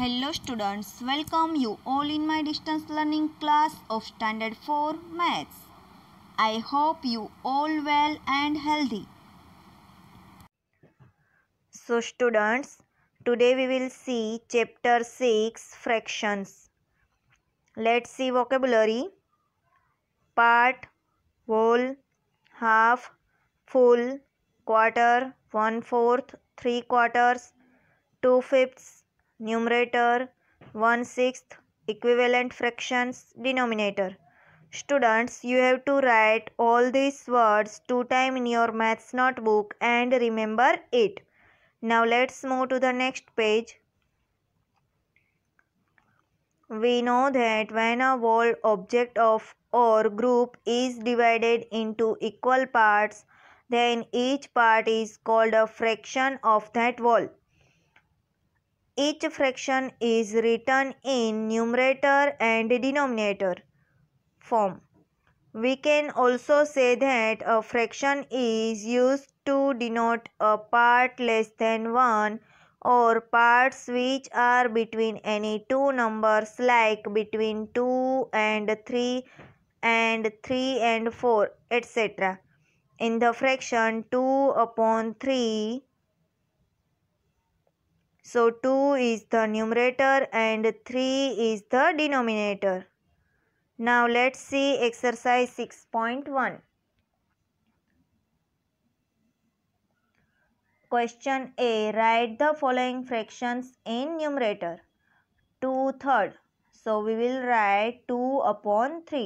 Hello students, welcome you all in my distance learning class of standard 4 maths. I hope you all well and healthy. So students, today we will see chapter 6 fractions. Let's see vocabulary. Part, whole, half, full, quarter, one fourth, three quarters, two fifths, numerator 1 equivalent fractions denominator. Students, you have to write all these words two time in your maths notebook and remember it. Now let's move to the next page. We know that when a wall object of or group is divided into equal parts, then each part is called a fraction of that wall. Each fraction is written in numerator and denominator form. We can also say that a fraction is used to denote a part less than 1 or parts which are between any two numbers like between 2 and 3 and 3 and 4 etc. In the fraction 2 upon 3, so 2 is the numerator and 3 is the denominator. Now let's see exercise 6.1. Question A. Write the following fractions in numerator. 2 third. So we will write 2 upon 3.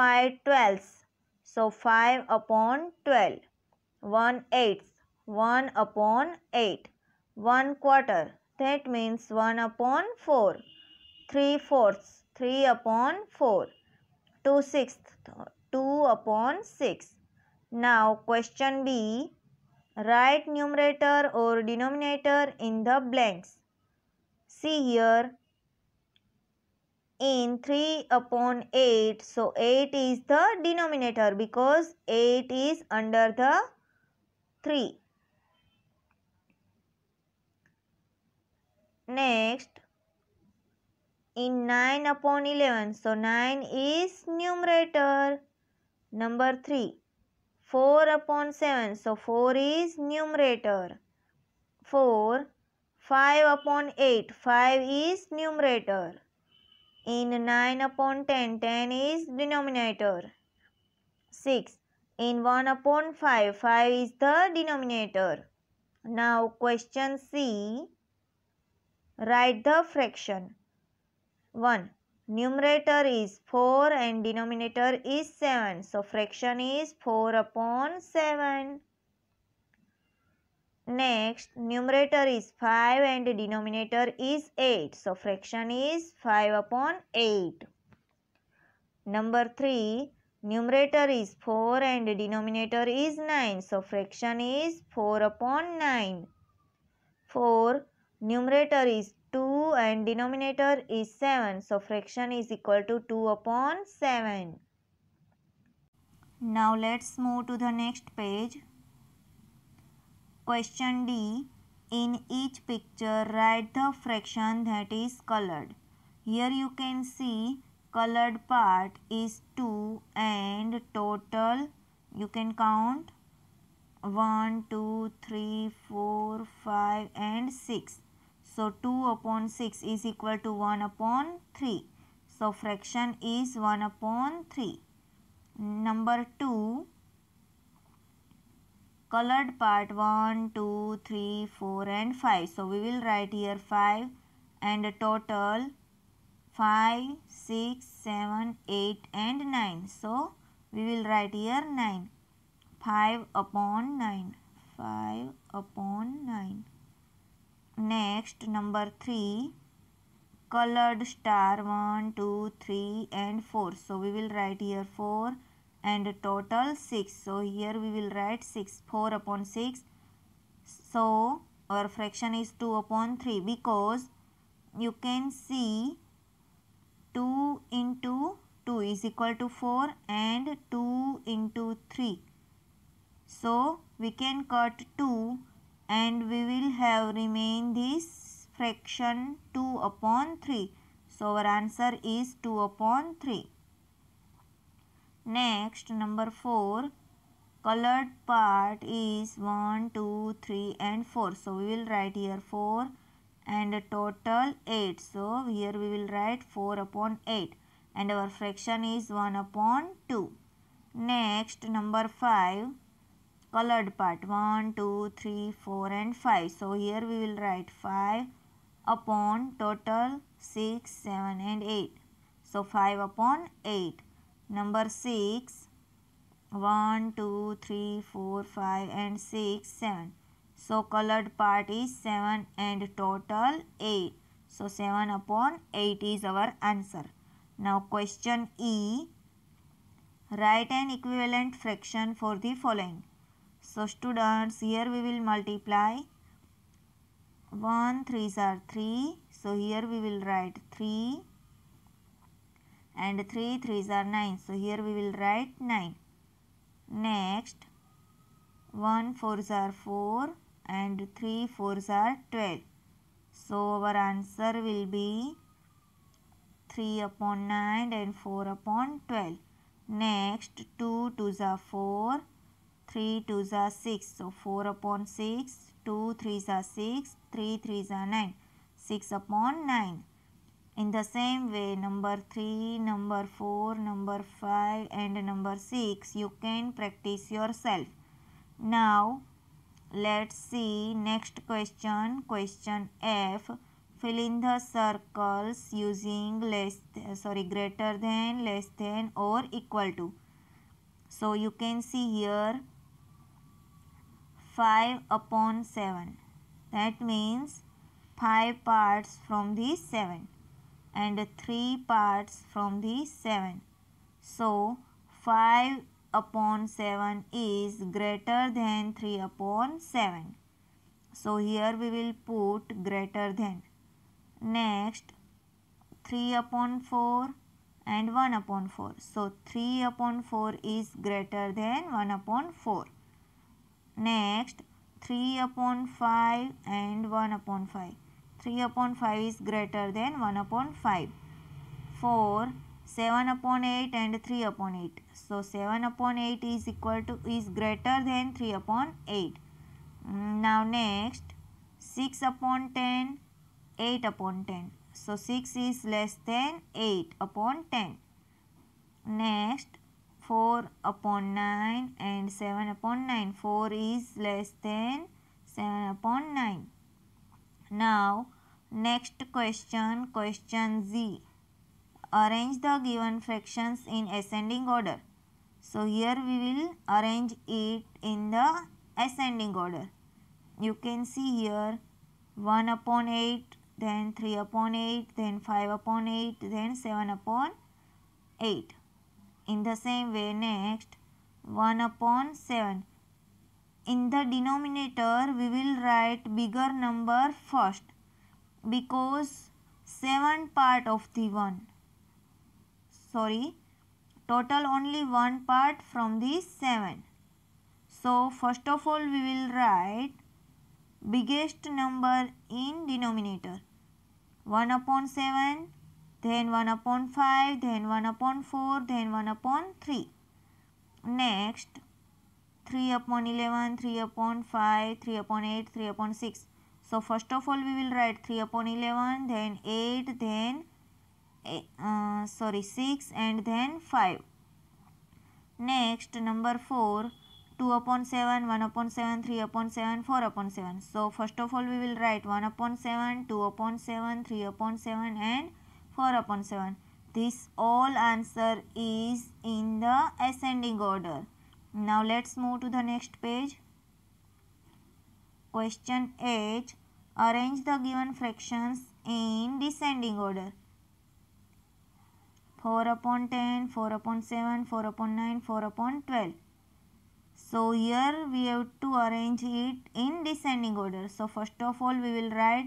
5 twelfths. So 5 upon 12. 1 eighth. 1 upon 8. 1 quarter that means 1 upon 4 3 fourths 3 upon 4 2 sixths 2 upon 6 now question b write numerator or denominator in the blanks see here in 3 upon 8 so 8 is the denominator because 8 is under the 3 Next, in 9 upon 11, so 9 is numerator. Number 3, 4 upon 7, so 4 is numerator. 4, 5 upon 8, 5 is numerator. In 9 upon 10, 10 is denominator. 6. In 1 upon 5, 5 is the denominator. Now question C. Write the fraction. 1. Numerator is 4 and denominator is 7. So, fraction is 4 upon 7. Next, numerator is 5 and denominator is 8. So, fraction is 5 upon 8. Number 3, numerator is 4 and denominator is 9. So, fraction is 4 upon 9. 4, numerator is 2 and denominator is 7. So, fraction is equal to 2 upon 7. Now, let's move to the next page. Question D. In each picture, write the fraction that is colored. Here you can see colored part is 2 and total you can count 1, 2, 3, 4, 5 and 6 so 2 upon 6 is equal to 1 upon 3. So fraction is 1 upon 3. Number 2 colored part 1, 2, 3, 4 and 5. So we will write here 5 and total 5, 6, 7, 8 and 9. So we will write here 9. 5 upon 9. 5 upon 9 next number 3 colored star 1 2 3 and 4 so we will write here 4 and total 6 so here we will write 6 4 upon 6 so our fraction is 2 upon 3 because you can see 2 into 2 is equal to 4 and 2 into 3 so we can cut 2 and we will have remain this fraction 2 upon 3. So our answer is 2 upon 3. Next number 4 colored part is 1, 2, 3 and 4. So we will write here 4 and a total 8. So here we will write 4 upon 8 and our fraction is 1 upon 2. Next number 5 colored part 1 2 3 4 and 5 so here we will write 5 upon total 6 7 and 8 so 5 upon 8 number 6 1 2 3 4 5 and 6 7 so colored part is 7 and total 8 so 7 upon 8 is our answer now question e write an equivalent fraction for the following so students here we will multiply 1 3s are 3. So here we will write 3 and 3 3s are 9. So here we will write 9. Next 1 4s are 4 and 3 4s are 12. So our answer will be 3 upon 9 and 4 upon 12. Next 2 2s are 4 3 2 are 6. So 4 upon 6, 2 3s are 6, 3 3s are 9, 6 upon 9. In the same way, number 3, number 4, number 5 and number 6, you can practice yourself. Now, let's see next question, question F. Fill in the circles using less, sorry, greater than, less than or equal to. So, you can see here 5 upon 7 that means 5 parts from the 7 and 3 parts from the 7 so 5 upon 7 is greater than 3 upon 7 so here we will put greater than next 3 upon 4 and 1 upon 4 so 3 upon 4 is greater than 1 upon 4 Next 3 upon 5 and 1 upon 5. 3 upon 5 is greater than 1 upon 5. 4 7 upon 8 and 3 upon 8. So 7 upon 8 is equal to is greater than 3 upon 8. Now next 6 upon 10 8 upon 10. So 6 is less than 8 upon 10. Next 4 upon 9 and 7 upon 9. 4 is less than 7 upon 9. Now, next question, question Z. Arrange the given fractions in ascending order. So, here we will arrange it in the ascending order. You can see here 1 upon 8, then 3 upon 8, then 5 upon 8, then 7 upon 8. In the same way next 1 upon 7. In the denominator we will write bigger number first because 7 part of the 1 sorry total only one part from the 7. So first of all we will write biggest number in denominator 1 upon 7 then 1 upon 5, then 1 upon 4, then 1 upon 3. Next, 3 upon 11, 3 upon 5, 3 upon 8, 3 upon 6. So, first of all, we will write 3 upon 11, then 8, then eh, uh, sorry 6 and then 5. Next, number 4, 2 upon 7, 1 upon 7, 3 upon 7, 4 upon 7. So, first of all, we will write 1 upon 7, 2 upon 7, 3 upon 7 and 4 upon 7. This all answer is in the ascending order. Now let's move to the next page. Question 8. Arrange the given fractions in descending order. 4 upon 10, 4 upon 7, 4 upon 9, 4 upon 12. So here we have to arrange it in descending order. So first of all we will write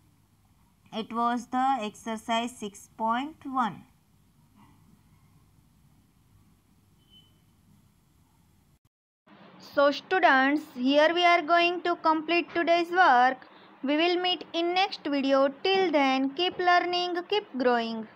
It was the exercise 6.1. So students, here we are going to complete today's work. We will meet in next video. Till then, keep learning, keep growing.